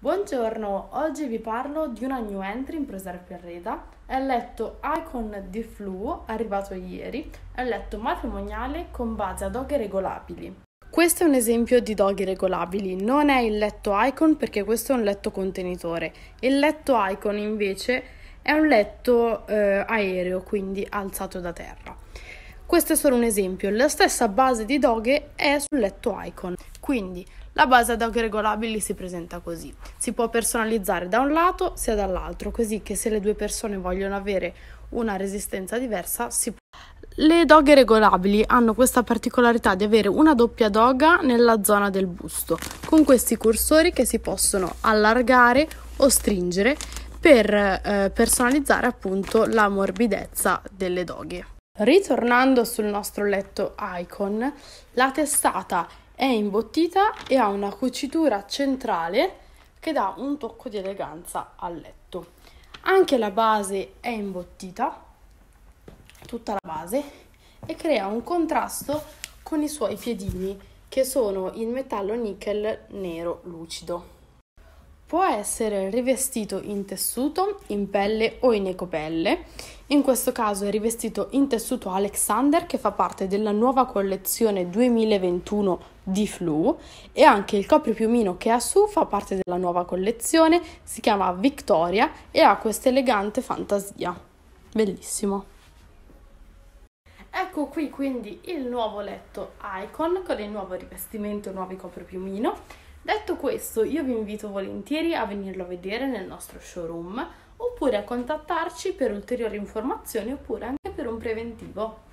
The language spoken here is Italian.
Buongiorno, oggi vi parlo di una new entry in Preserve Perreda, è letto Icon di Fluo, arrivato ieri, è letto matrimoniale con base a doghe regolabili. Questo è un esempio di doghi regolabili, non è il letto Icon perché questo è un letto contenitore. Il letto Icon invece è un letto eh, aereo, quindi alzato da terra. Questo è solo un esempio, la stessa base di doghe è sul letto icon. Quindi la base a doghe regolabili si presenta così. Si può personalizzare da un lato sia dall'altro, così che se le due persone vogliono avere una resistenza diversa si può. Le doghe regolabili hanno questa particolarità di avere una doppia doga nella zona del busto, con questi cursori che si possono allargare o stringere per eh, personalizzare appunto la morbidezza delle doghe. Ritornando sul nostro letto Icon, la testata è imbottita e ha una cucitura centrale che dà un tocco di eleganza al letto. Anche la base è imbottita, tutta la base, e crea un contrasto con i suoi piedini che sono in metallo nickel nero lucido. Può essere rivestito in tessuto, in pelle o in ecopelle. In questo caso è rivestito in tessuto Alexander che fa parte della nuova collezione 2021 di Flu e anche il copripiumino che ha su fa parte della nuova collezione, si chiama Victoria e ha questa elegante fantasia. Bellissimo. Ecco qui quindi il nuovo letto Icon con il nuovo rivestimento e nuovi copripiumino Detto questo, io vi invito volentieri a venirlo a vedere nel nostro showroom oppure a contattarci per ulteriori informazioni oppure anche per un preventivo.